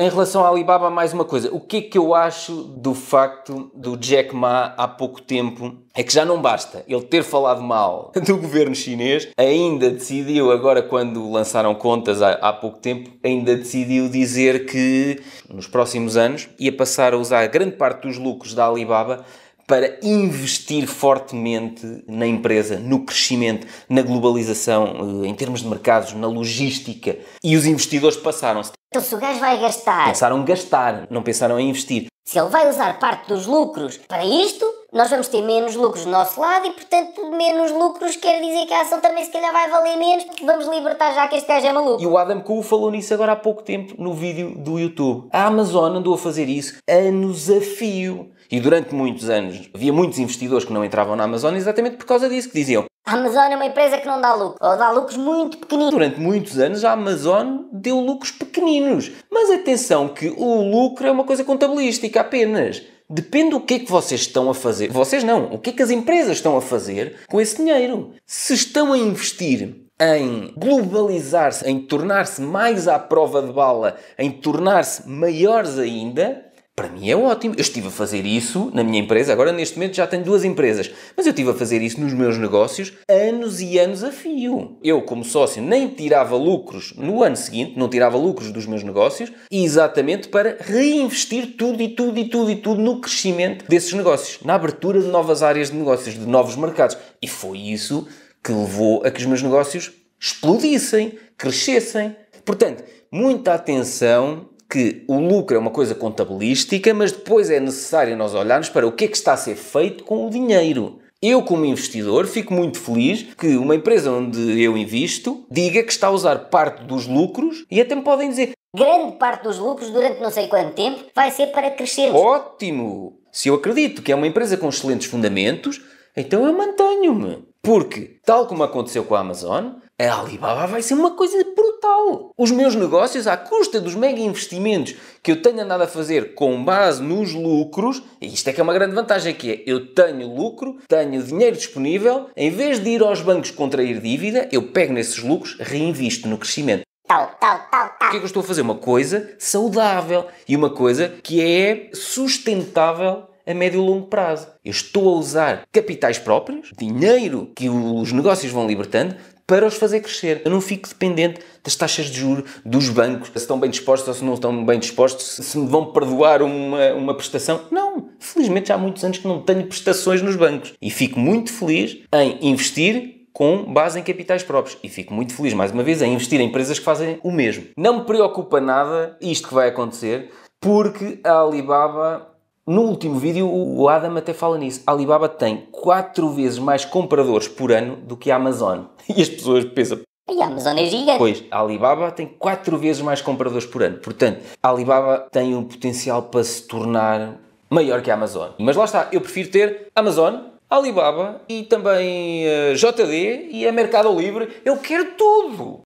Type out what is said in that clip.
Em relação à Alibaba, mais uma coisa. O que é que eu acho do facto do Jack Ma há pouco tempo? É que já não basta ele ter falado mal do governo chinês, ainda decidiu, agora quando lançaram contas há, há pouco tempo, ainda decidiu dizer que nos próximos anos ia passar a usar grande parte dos lucros da Alibaba para investir fortemente na empresa, no crescimento, na globalização, eh, em termos de mercados, na logística. E os investidores passaram-se. Então se o gajo vai gastar... Pensaram em gastar, não pensaram em investir. Se ele vai usar parte dos lucros para isto, nós vamos ter menos lucros do nosso lado e, portanto, menos lucros quer dizer que a ação também se calhar vai valer menos porque vamos libertar já que este gajo é maluco. E o Adam Cole falou nisso agora há pouco tempo no vídeo do YouTube. A Amazon andou a fazer isso anos a fio. E durante muitos anos havia muitos investidores que não entravam na Amazon exatamente por causa disso, que diziam a Amazon é uma empresa que não dá lucro, ou dá lucros muito pequeninos. Durante muitos anos a Amazon deu lucros pequeninos. Mas atenção que o lucro é uma coisa contabilística apenas. Depende do que é que vocês estão a fazer. Vocês não. O que é que as empresas estão a fazer com esse dinheiro? Se estão a investir em globalizar-se, em tornar-se mais à prova de bala, em tornar-se maiores ainda, para mim é ótimo. Eu estive a fazer isso na minha empresa, agora neste momento já tenho duas empresas, mas eu estive a fazer isso nos meus negócios anos e anos a fio. Eu, como sócio, nem tirava lucros no ano seguinte, não tirava lucros dos meus negócios, exatamente para reinvestir tudo e tudo e tudo e tudo no crescimento desses negócios, na abertura de novas áreas de negócios, de novos mercados. E foi isso que levou a que os meus negócios explodissem, crescessem. Portanto, muita atenção que o lucro é uma coisa contabilística, mas depois é necessário nós olharmos para o que é que está a ser feito com o dinheiro. Eu, como investidor, fico muito feliz que uma empresa onde eu invisto diga que está a usar parte dos lucros e até me podem dizer: grande parte dos lucros, durante não sei quanto tempo, vai ser para crescer. Ótimo! Se eu acredito que é uma empresa com excelentes fundamentos, então eu mantenho-me. Porque, tal como aconteceu com a Amazon, a Alibaba vai ser uma coisa total. Os meus negócios, à custa dos mega investimentos que eu tenho andado a fazer com base nos lucros, e isto é que é uma grande vantagem, que é, eu tenho lucro, tenho dinheiro disponível, em vez de ir aos bancos contrair dívida, eu pego nesses lucros, reinvisto no crescimento. Tal, tal, tal, tal. O que é que eu estou a fazer? Uma coisa saudável e uma coisa que é sustentável a médio e longo prazo. Eu estou a usar capitais próprios, dinheiro que os negócios vão libertando, para os fazer crescer. Eu não fico dependente das taxas de juros dos bancos, se estão bem dispostos ou se não estão bem dispostos, se me vão perdoar uma, uma prestação. Não! Felizmente já há muitos anos que não tenho prestações nos bancos e fico muito feliz em investir com base em capitais próprios. E fico muito feliz, mais uma vez, em investir em empresas que fazem o mesmo. Não me preocupa nada isto que vai acontecer, porque a Alibaba no último vídeo, o Adam até fala nisso. A Alibaba tem quatro vezes mais compradores por ano do que a Amazon. E as pessoas pensam. E a Amazon é gigante. Pois, a Alibaba tem quatro vezes mais compradores por ano. Portanto, a Alibaba tem um potencial para se tornar maior que a Amazon. Mas lá está, eu prefiro ter Amazon, Alibaba e também uh, eh, JD e a Mercado Livre. Eu quero tudo!